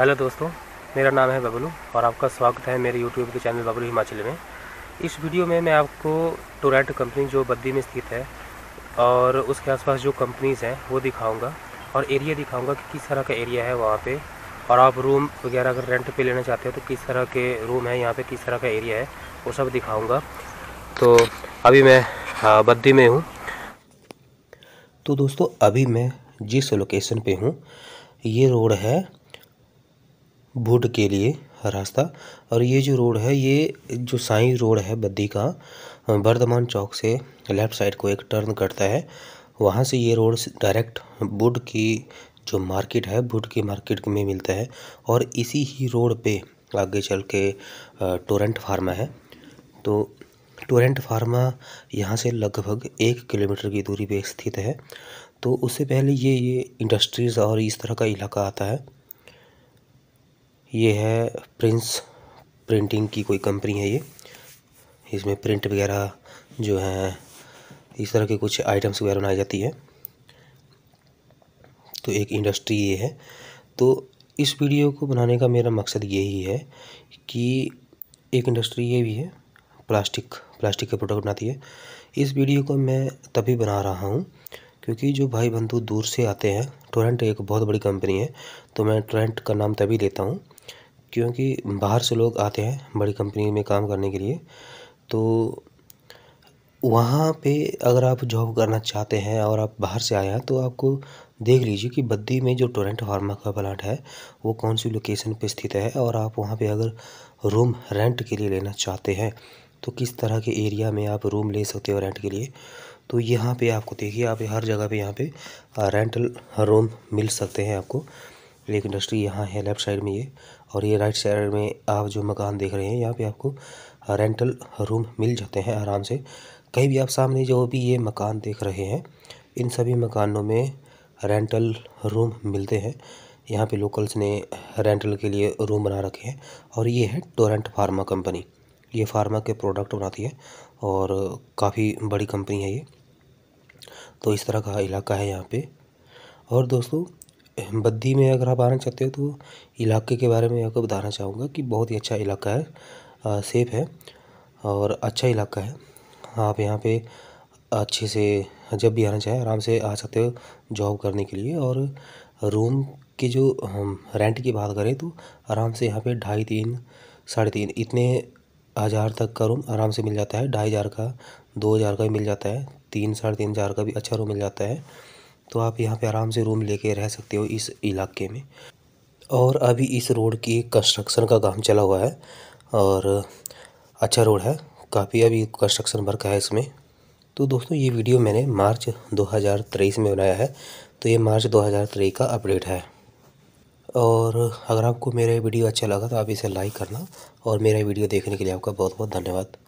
hello दोस्तों मेरा नाम है बबलू और आपका स्वागत है मेरे यूट्यूब के चैनल बबलू हिमाचल में इस वीडियो में मैं आपको टोरेंट कंपनी जो बद्दी में स्थित है और उसके आसपास जो कंपनीज़ हैं वो दिखाऊंगा और एरिया दिखाऊंगा कि किस तरह का एरिया है वहाँ पे और आप रूम वगैरह अगर रेंट पे लेना चाहते हो तो किस तरह के रूम है यहाँ पर किस तरह का एरिया है वो सब दिखाऊँगा तो अभी मैं हाँ, बद्दी में हूँ तो दोस्तों अभी मैं जिस लोकेशन पर हूँ ये रोड है भुड के लिए रास्ता और ये जो रोड है ये जो साई रोड है बद्दी का बर्धमान चौक से लेफ्ट साइड को एक टर्न करता है वहाँ से ये रोड डायरेक्ट बुड की जो मार्केट है बुड की मार्केट में मिलता है और इसी ही रोड पे आगे चल के टोरेंट फार्मा है तो टोरेंट फार्मा यहाँ से लगभग एक किलोमीटर की दूरी पे स्थित है तो उससे पहले ये ये इंडस्ट्रीज़ और इस तरह का इलाका आता है ये है प्रिंस प्रिंटिंग की कोई कंपनी है ये इसमें प्रिंट वगैरह जो है इस तरह के कुछ आइटम्स वगैरह बनाई जाती है तो एक इंडस्ट्री ये है तो इस वीडियो को बनाने का मेरा मकसद यही है कि एक इंडस्ट्री ये भी है प्लास्टिक प्लास्टिक के प्रोडक्ट बनाती है इस वीडियो को मैं तभी बना रहा हूँ क्योंकि जो भाई बंधु दूर से आते हैं टोरेंट एक बहुत बड़ी कंपनी है तो मैं टोरेंट का नाम तभी लेता हूँ क्योंकि बाहर से लोग आते हैं बड़ी कंपनी में काम करने के लिए तो वहाँ पे अगर आप जॉब करना चाहते हैं और आप बाहर से आए हैं तो आपको देख लीजिए कि बद्दी में जो टोरेंट फार्मा का प्लांट है वो कौन सी लोकेशन पे स्थित है और आप वहाँ पे अगर रूम रेंट के लिए लेना चाहते हैं तो किस तरह के एरिया में आप रूम ले सकते हो रेंट के लिए तो यहाँ पे आपको देखिए आप हर जगह पे यहाँ पे रेंटल रूम मिल सकते हैं आपको लेक इंडस्ट्री यहाँ है लेफ्ट साइड में ये और ये राइट साइड में आप जो मकान देख रहे हैं यहाँ पे आपको रेंटल रूम मिल जाते हैं आराम से कहीं भी आप सामने जो भी ये मकान देख रहे हैं इन सभी मकानों में रेंटल रूम मिलते हैं यहाँ पे लोकल्स ने रेंटल के लिए रूम बना रखे हैं और ये है टोरेंट फार्मा कंपनी ये फार्मा के प्रोडक्ट बनाती है और काफ़ी बड़ी कंपनी है ये तो इस तरह का इलाका है यहाँ पे और दोस्तों बद्दी में अगर आप आना चाहते हो तो इलाके के बारे में आपको बताना चाहूँगा कि बहुत ही अच्छा इलाका है सेफ़ है और अच्छा इलाका है आप यहाँ पे अच्छे से जब भी आना चाहें आराम से आ सकते हो जॉब करने के लिए और रूम की जो हम रेंट की बात करें तो आराम से यहाँ पे ढाई तीन साढ़े तीन इतने हज़ार तक का रूम आराम से मिल जाता है ढाई हज़ार का दो हज़ार का भी मिल जाता है तीन साढ़े तीन हज़ार का भी अच्छा रूम मिल जाता है तो आप यहाँ पे आराम से रूम लेके रह सकते हो इस इलाके में और अभी इस रोड की कंस्ट्रक्शन का काम चला हुआ है और अच्छा रोड है काफ़ी अभी कंस्ट्रक्शन वर्क है इसमें तो दोस्तों ये वीडियो मैंने मार्च 2023 में बनाया है तो ये मार्च 2023 का अपडेट है और अगर आपको मेरा वीडियो अच्छा लगा तो आप इसे लाइक करना और मेरा वीडियो देखने के लिए आपका बहुत बहुत धन्यवाद